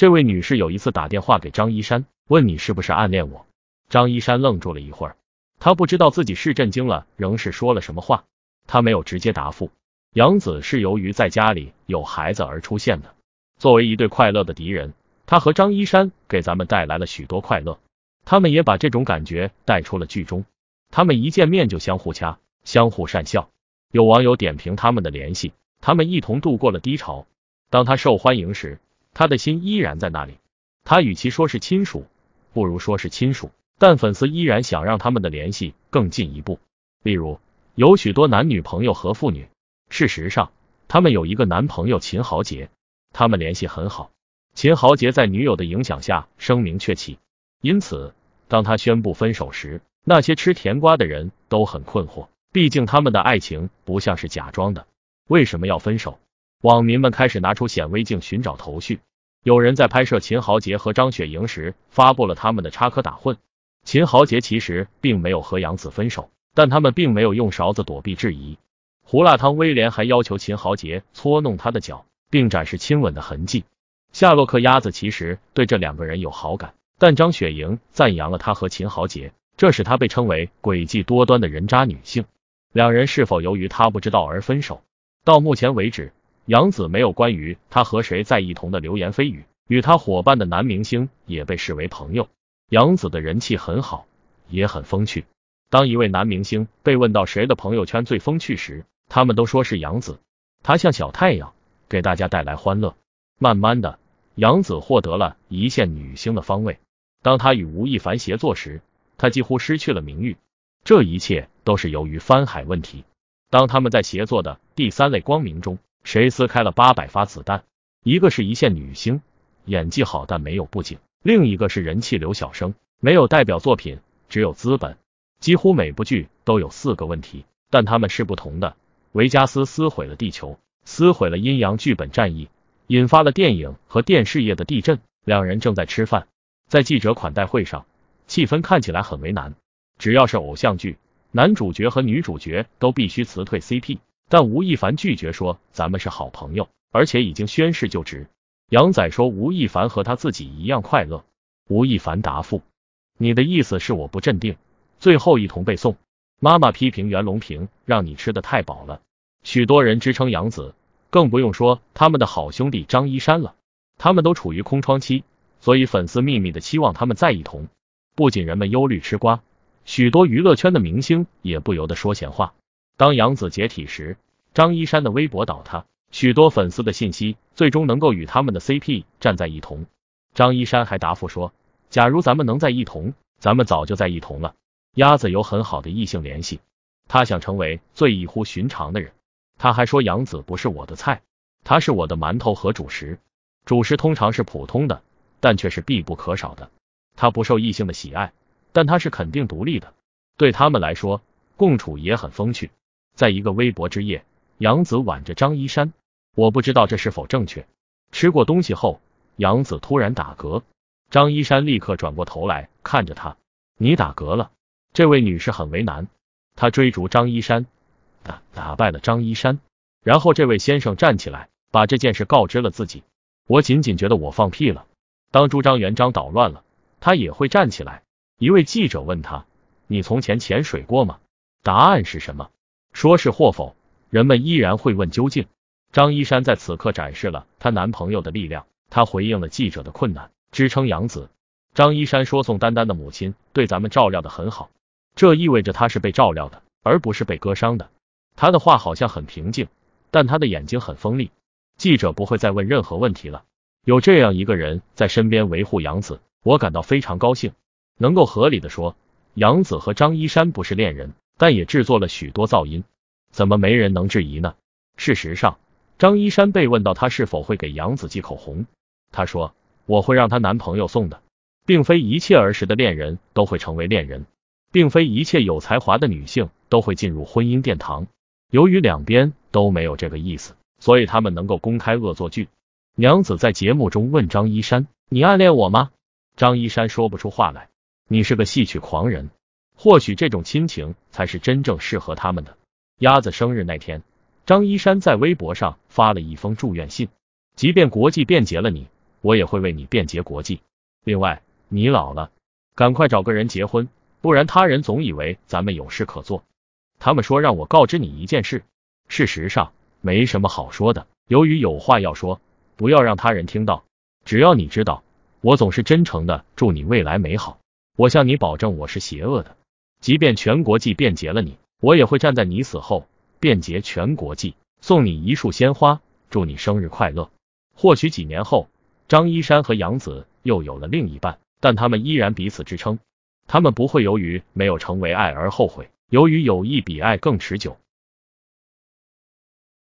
这位女士有一次打电话给张一山，问你是不是暗恋我？张一山愣住了一会儿，他不知道自己是震惊了，仍是说了什么话。他没有直接答复。杨子是由于在家里有孩子而出现的。作为一对快乐的敌人，他和张一山给咱们带来了许多快乐。他们也把这种感觉带出了剧中。他们一见面就相互掐，相互讪笑。有网友点评他们的联系：他们一同度过了低潮。当他受欢迎时。他的心依然在那里，他与其说是亲属，不如说是亲属。但粉丝依然想让他们的联系更进一步。例如，有许多男女朋友和妇女。事实上，他们有一个男朋友秦豪杰，他们联系很好。秦豪杰在女友的影响下声名鹊起，因此当他宣布分手时，那些吃甜瓜的人都很困惑。毕竟他们的爱情不像是假装的，为什么要分手？网民们开始拿出显微镜寻找头绪。有人在拍摄秦豪杰和张雪莹时发布了他们的插科打诨。秦豪杰其实并没有和杨子分手，但他们并没有用勺子躲避质疑。胡辣汤威廉还要求秦豪杰搓弄他的脚，并展示亲吻的痕迹。夏洛克鸭子其实对这两个人有好感，但张雪莹赞扬了他和秦豪杰，这使他被称为诡计多端的人渣女性。两人是否由于他不知道而分手？到目前为止。杨紫没有关于她和谁在一同的流言蜚语，与她伙伴的男明星也被视为朋友。杨紫的人气很好，也很风趣。当一位男明星被问到谁的朋友圈最风趣时，他们都说是杨紫，他像小太阳，给大家带来欢乐。慢慢的，杨紫获得了一线女星的方位。当他与吴亦凡协作时，他几乎失去了名誉。这一切都是由于翻海问题。当他们在协作的第三类光明中。谁撕开了八百发子弹？一个是一线女星，演技好但没有布景；另一个是人气刘晓生，没有代表作品，只有资本。几乎每部剧都有四个问题，但他们是不同的。维加斯撕毁了地球，撕毁了阴阳剧本战役，引发了电影和电视业的地震。两人正在吃饭，在记者款待会上，气氛看起来很为难。只要是偶像剧，男主角和女主角都必须辞退 CP。但吴亦凡拒绝说：“咱们是好朋友，而且已经宣誓就职。”杨仔说：“吴亦凡和他自己一样快乐。”吴亦凡答复：“你的意思是我不镇定？”最后一同背诵：“妈妈批评袁隆平，让你吃的太饱了。”许多人支撑杨子，更不用说他们的好兄弟张一山了。他们都处于空窗期，所以粉丝秘密的期望他们再一同。不仅人们忧虑吃瓜，许多娱乐圈的明星也不由得说闲话。当杨子解体时，张一山的微博倒塌，许多粉丝的信息最终能够与他们的 CP 站在一同。张一山还答复说：“假如咱们能在一同，咱们早就在一同了。”鸭子有很好的异性联系，他想成为最异乎寻常的人。他还说：“杨子不是我的菜，他是我的馒头和主食。主食通常是普通的，但却是必不可少的。他不受异性的喜爱，但他是肯定独立的。对他们来说，共处也很风趣。”在一个微博之夜，杨子挽着张一山，我不知道这是否正确。吃过东西后，杨子突然打嗝，张一山立刻转过头来看着他：“你打嗝了。”这位女士很为难，她追逐张一山，打打败了张一山，然后这位先生站起来，把这件事告知了自己。我仅仅觉得我放屁了。当朱元璋捣乱了，他也会站起来。一位记者问他：“你从前潜水过吗？”答案是什么？说是或否，人们依然会问究竟。张一山在此刻展示了她男朋友的力量，她回应了记者的困难，支撑杨子。张一山说：“宋丹丹的母亲对咱们照料的很好，这意味着她是被照料的，而不是被割伤的。”她的话好像很平静，但他的眼睛很锋利。记者不会再问任何问题了。有这样一个人在身边维护杨子，我感到非常高兴。能够合理的说，杨子和张一山不是恋人。但也制作了许多噪音，怎么没人能质疑呢？事实上，张一山被问到他是否会给杨子寄口红，他说：“我会让她男朋友送的，并非一切儿时的恋人都会成为恋人，并非一切有才华的女性都会进入婚姻殿堂。由于两边都没有这个意思，所以他们能够公开恶作剧。”娘子在节目中问张一山：“你暗恋我吗？”张一山说不出话来。你是个戏曲狂人。或许这种亲情才是真正适合他们的。鸭子生日那天，张一山在微博上发了一封祝愿信。即便国际便捷了你，我也会为你便捷国际。另外，你老了，赶快找个人结婚，不然他人总以为咱们有事可做。他们说让我告知你一件事，事实上没什么好说的。由于有话要说，不要让他人听到。只要你知道，我总是真诚的祝你未来美好。我向你保证，我是邪恶的。即便全国际便捷了你，我也会站在你死后便捷全国际，送你一束鲜花，祝你生日快乐。或许几年后，张一山和杨子又有了另一半，但他们依然彼此支撑，他们不会由于没有成为爱而后悔，由于友谊比爱更持久。